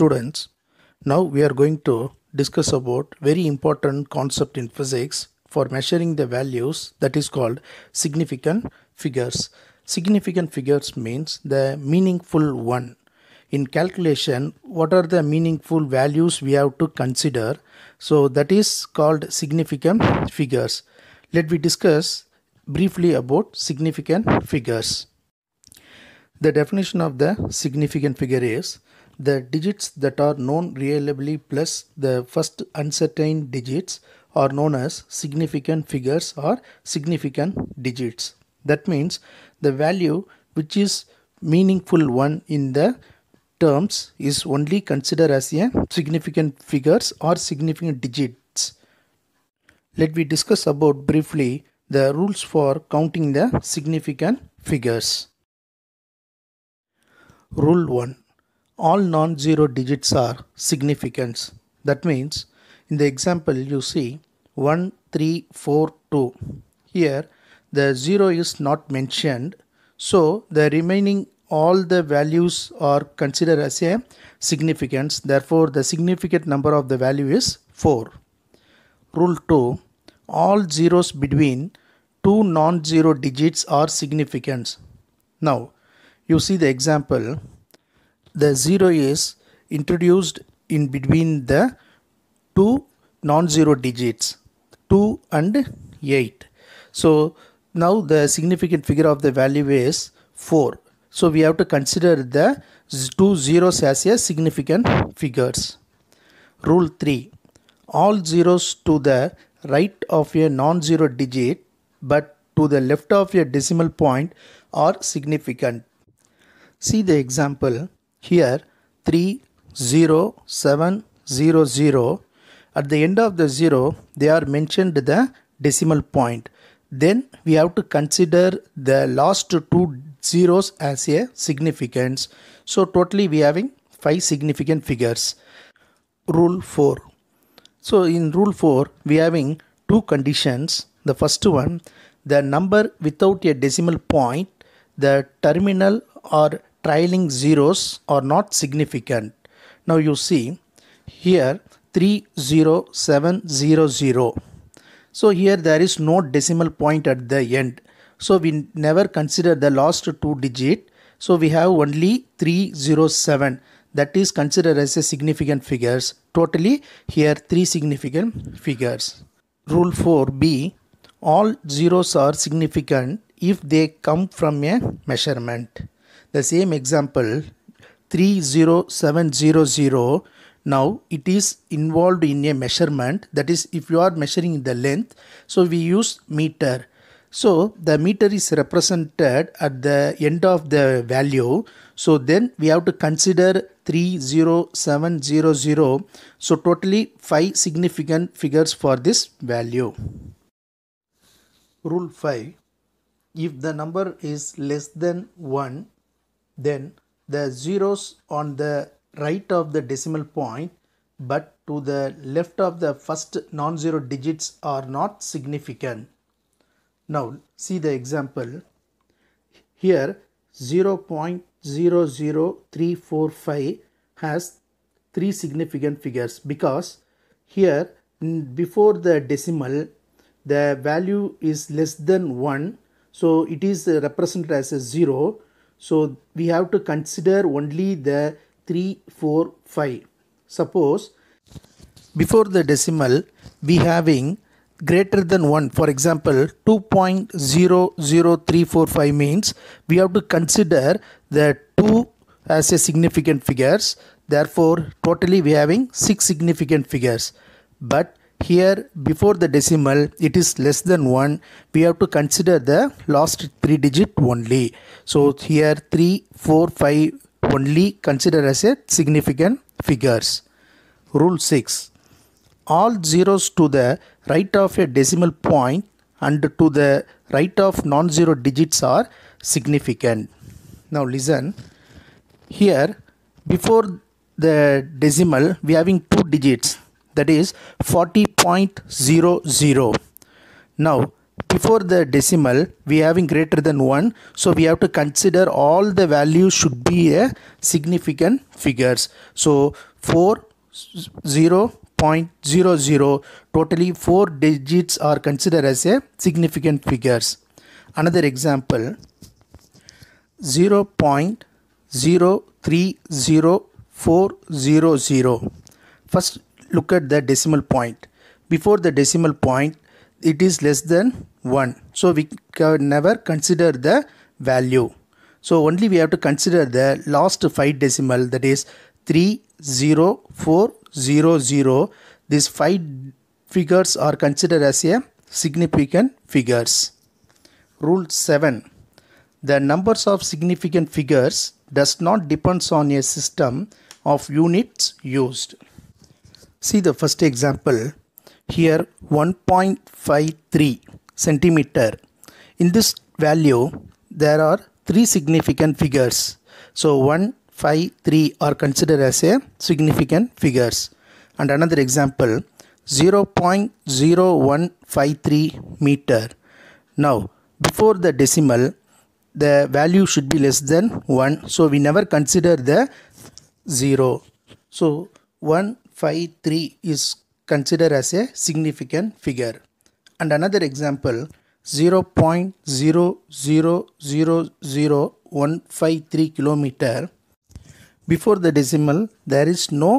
students now we are going to discuss about very important concept in physics for measuring the values that is called significant figures significant figures means the meaningful one in calculation what are the meaningful values we have to consider so that is called significant figures let me discuss briefly about significant figures the definition of the significant figure is the digits that are known reliably plus the first uncertain digits are known as significant figures or significant digits. That means the value which is meaningful one in the terms is only considered as a significant figures or significant digits. Let me discuss about briefly the rules for counting the significant figures. Rule 1 all non-zero digits are significants. That means in the example you see 1, 3, 4, 2. Here the 0 is not mentioned. So the remaining all the values are considered as a significance. Therefore the significant number of the value is 4. Rule 2. All zeros between two non-zero digits are significants. Now you see the example the 0 is introduced in between the two non-zero digits 2 and 8 so now the significant figure of the value is 4 so we have to consider the two zeros as a significant figures rule 3 all zeros to the right of a non-zero digit but to the left of a decimal point are significant see the example here 30700 at the end of the 0 they are mentioned the decimal point then we have to consider the last two zeros as a significance so totally we having five significant figures rule 4 so in rule 4 we having two conditions the first one the number without a decimal point the terminal or trailing zeros are not significant. Now you see here 30700. So here there is no decimal point at the end. So we never consider the last two digit. So we have only 307 that is considered as a significant figures. Totally here three significant figures. Rule 4b all zeros are significant if they come from a measurement the same example 30700 now it is involved in a measurement that is if you are measuring the length so we use meter so the meter is represented at the end of the value. So then we have to consider 30700. So totally 5 significant figures for this value. Rule 5. If the number is less than 1, then the zeros on the right of the decimal point but to the left of the first non-zero digits are not significant. Now see the example. Here 0.00345 has three significant figures because here before the decimal the value is less than 1 so it is represented as a 0 so we have to consider only the 3, 4, 5. Suppose before the decimal we having greater than 1 for example 2.00345 means we have to consider the 2 as a significant figures therefore totally we having 6 significant figures but here before the decimal it is less than 1. We have to consider the last 3 digit only. So here 3, 4, 5 only consider as a significant figures. Rule 6. All zeros to the right of a decimal point and to the right of non-zero digits are significant. Now listen, here before the decimal we having two digits that is 40.00. Now before the decimal we having greater than 1 so we have to consider all the values should be a significant figures. So 4 0 totally four digits are considered as a significant figures another example 0.030400 first look at the decimal point. Before the decimal point, it is less than 1. So we can never consider the value. So only we have to consider the last 5 decimal that is 30400. These 5 figures are considered as a significant figures. Rule 7. The numbers of significant figures does not depends on a system of units used. See the first example here 1.53 centimeter. In this value there are three significant figures. So 1, 5, 3 are considered as a significant figures. And another example 0 0.0153 meter. Now before the decimal the value should be less than 1 so we never consider the 0 so 1 53 is considered as a significant figure. And another example 0.0000153 kilometer. Before the decimal there is no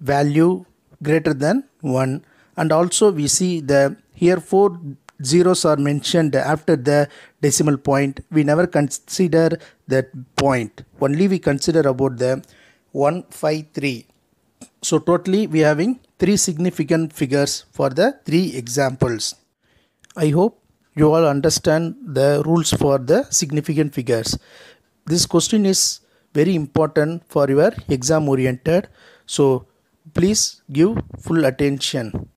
value greater than 1 and also we see the here four zeros are mentioned after the decimal point we never consider that point only we consider about the 153 so totally we are having three significant figures for the three examples. I hope you all understand the rules for the significant figures. This question is very important for your exam oriented. So please give full attention.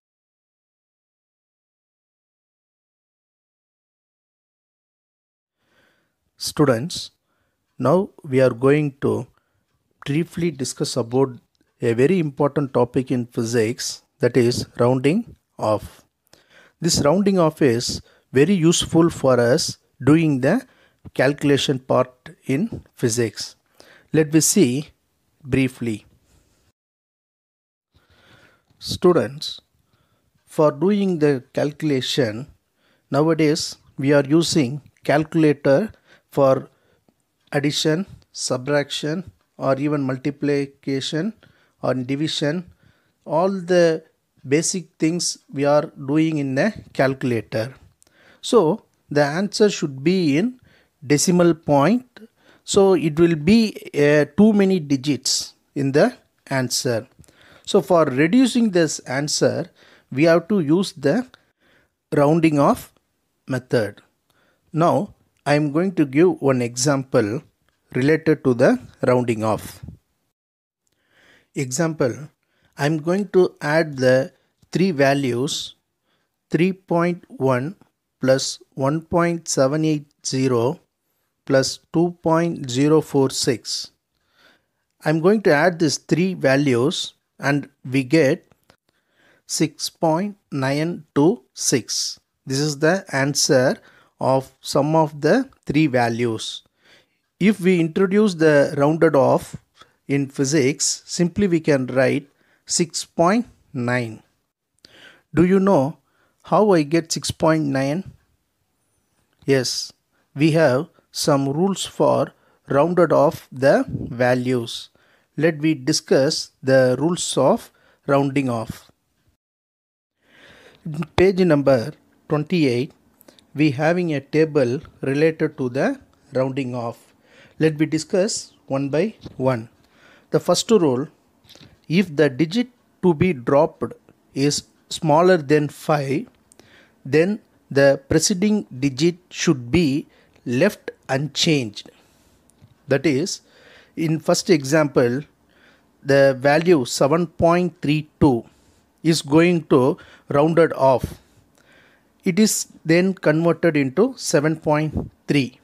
Students, now we are going to briefly discuss about a very important topic in physics that is rounding off. This rounding off is very useful for us doing the calculation part in physics. Let me see briefly. Students, for doing the calculation, nowadays we are using calculator for addition, subtraction or even multiplication on division all the basic things we are doing in the calculator. So the answer should be in decimal point. So it will be uh, too many digits in the answer. So for reducing this answer, we have to use the rounding off method. Now I am going to give one example related to the rounding off. Example, I'm going to add the three values 3.1 plus 1.780 plus 2.046. I'm going to add these three values and we get 6.926. This is the answer of sum of the three values. If we introduce the rounded off in physics, simply we can write 6.9. Do you know how I get 6.9? Yes, we have some rules for rounded off the values. Let we discuss the rules of rounding off. In page number 28, we having a table related to the rounding off. Let me discuss one by one. The first rule if the digit to be dropped is smaller than 5, then the preceding digit should be left unchanged. That is, in first example, the value 7.32 is going to rounded off. It is then converted into 7.3.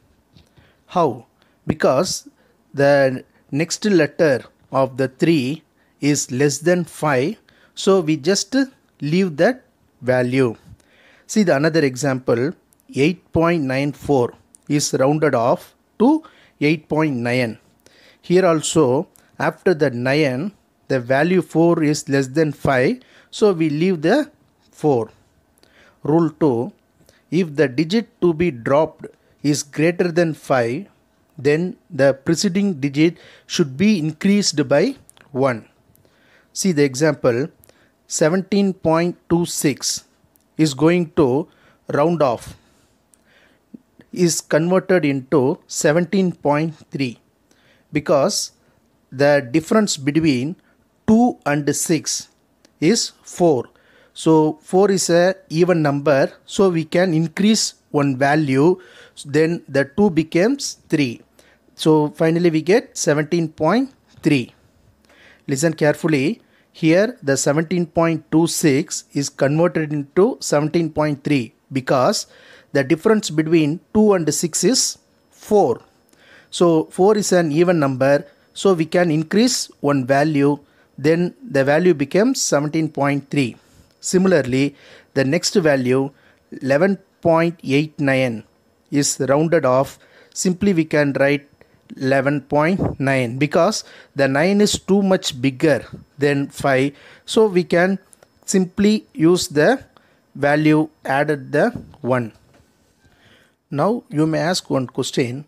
How? Because the next letter of the 3 is less than 5 so we just leave that value. See the another example 8.94 is rounded off to 8.9. Here also after the 9 the value 4 is less than 5 so we leave the 4. Rule 2 if the digit to be dropped is greater than 5 then the preceding digit should be increased by 1. See the example 17.26 is going to round off is converted into 17.3 because the difference between 2 and 6 is 4. So 4 is a even number so we can increase one value then the 2 becomes 3 so finally we get 17.3. Listen carefully. Here the 17.26 is converted into 17.3 because the difference between 2 and 6 is 4. So 4 is an even number. So we can increase one value. Then the value becomes 17.3. Similarly, the next value 11.89 is rounded off. Simply we can write 11.9 because the 9 is too much bigger than 5 so we can simply use the value added the 1 now you may ask one question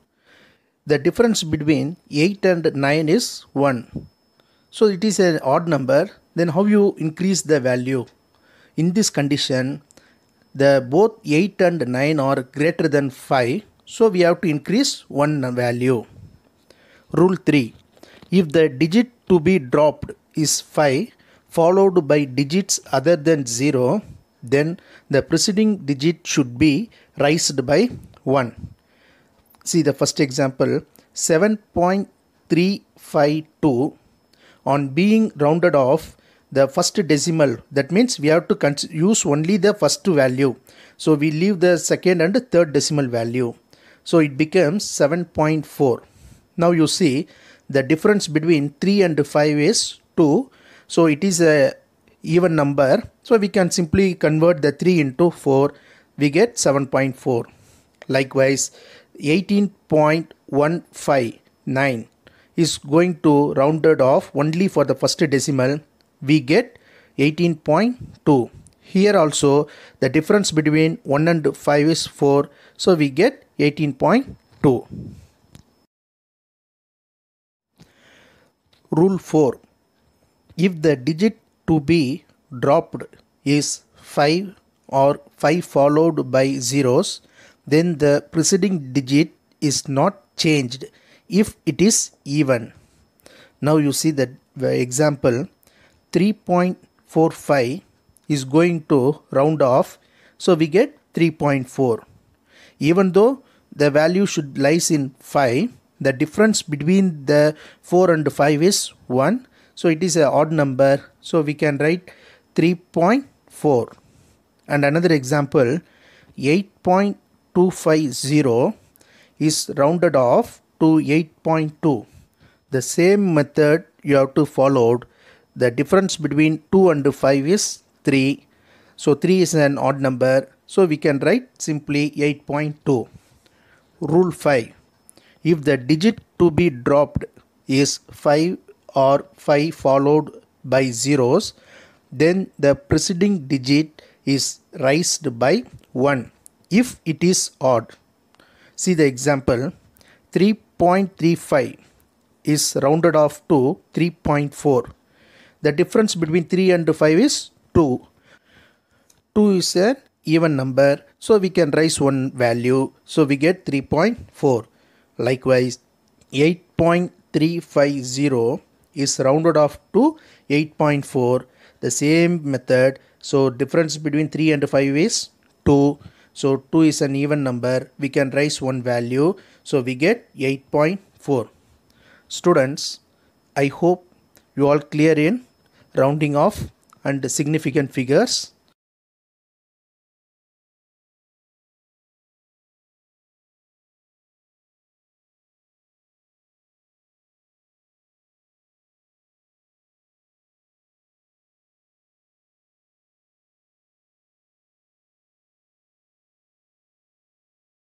the difference between 8 and 9 is 1 so it is an odd number then how you increase the value in this condition the both 8 and 9 are greater than 5 so we have to increase one value Rule 3. If the digit to be dropped is 5 followed by digits other than 0, then the preceding digit should be raised by 1. See the first example 7.352 on being rounded off the first decimal that means we have to use only the first value so we leave the second and third decimal value so it becomes 7.4 now you see the difference between 3 and 5 is 2. So it is a even number. So we can simply convert the 3 into 4. We get 7.4. Likewise 18.159 is going to rounded off only for the first decimal. We get 18.2. Here also the difference between 1 and 5 is 4. So we get 18.2. Rule 4 If the digit to be dropped is 5 or 5 followed by zeros, then the preceding digit is not changed if it is even. Now you see that example 3.45 is going to round off so we get 3.4 even though the value should lies in 5 the difference between the 4 and 5 is 1 so it is an odd number so we can write 3.4 and another example 8.250 is rounded off to 8.2 the same method you have to follow the difference between 2 and 5 is 3 so 3 is an odd number so we can write simply 8.2 rule 5 if the digit to be dropped is 5 or 5 followed by zeros, then the preceding digit is raised by 1 if it is odd. See the example 3.35 is rounded off to 3.4. The difference between 3 and 5 is 2. 2 is an even number so we can raise one value so we get 3.4. Likewise, 8.350 is rounded off to 8.4. The same method. So difference between 3 and 5 is 2. So 2 is an even number. We can raise one value. So we get 8.4. Students, I hope you all clear in rounding off and significant figures.